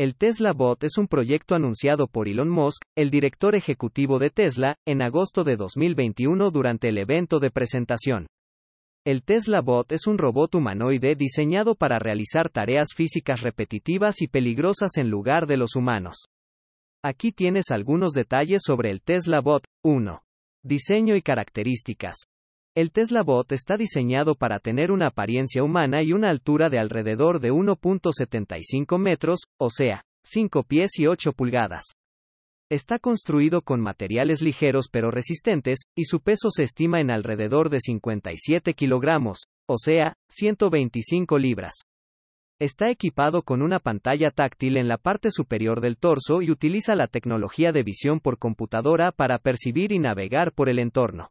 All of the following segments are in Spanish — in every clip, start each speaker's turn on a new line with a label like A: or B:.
A: El Tesla Bot es un proyecto anunciado por Elon Musk, el director ejecutivo de Tesla, en agosto de 2021 durante el evento de presentación. El Tesla Bot es un robot humanoide diseñado para realizar tareas físicas repetitivas y peligrosas en lugar de los humanos. Aquí tienes algunos detalles sobre el Tesla Bot. 1. Diseño y características. El Tesla Bot está diseñado para tener una apariencia humana y una altura de alrededor de 1.75 metros, o sea, 5 pies y 8 pulgadas. Está construido con materiales ligeros pero resistentes, y su peso se estima en alrededor de 57 kilogramos, o sea, 125 libras. Está equipado con una pantalla táctil en la parte superior del torso y utiliza la tecnología de visión por computadora para percibir y navegar por el entorno.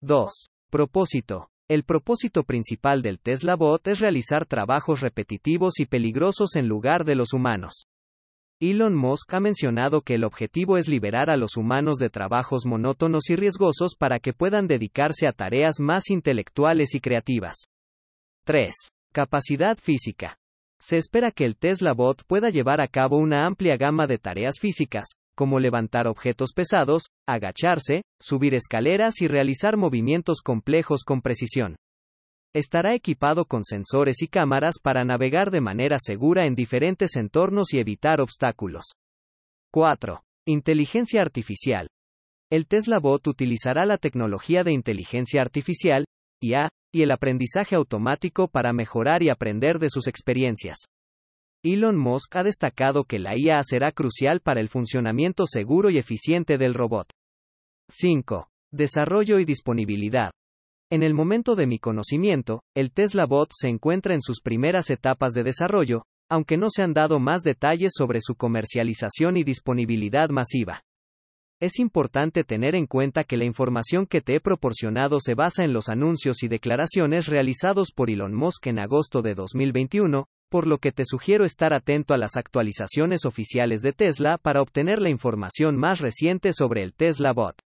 A: 2. Propósito. El propósito principal del Tesla Bot es realizar trabajos repetitivos y peligrosos en lugar de los humanos. Elon Musk ha mencionado que el objetivo es liberar a los humanos de trabajos monótonos y riesgosos para que puedan dedicarse a tareas más intelectuales y creativas. 3. Capacidad física. Se espera que el Tesla Bot pueda llevar a cabo una amplia gama de tareas físicas, como levantar objetos pesados, agacharse, subir escaleras y realizar movimientos complejos con precisión. Estará equipado con sensores y cámaras para navegar de manera segura en diferentes entornos y evitar obstáculos. 4. Inteligencia artificial. El Tesla Bot utilizará la tecnología de inteligencia artificial, IA, y el aprendizaje automático para mejorar y aprender de sus experiencias. Elon Musk ha destacado que la IA será crucial para el funcionamiento seguro y eficiente del robot. 5. Desarrollo y disponibilidad. En el momento de mi conocimiento, el Tesla Bot se encuentra en sus primeras etapas de desarrollo, aunque no se han dado más detalles sobre su comercialización y disponibilidad masiva. Es importante tener en cuenta que la información que te he proporcionado se basa en los anuncios y declaraciones realizados por Elon Musk en agosto de 2021, por lo que te sugiero estar atento a las actualizaciones oficiales de Tesla para obtener la información más reciente sobre el Tesla Bot.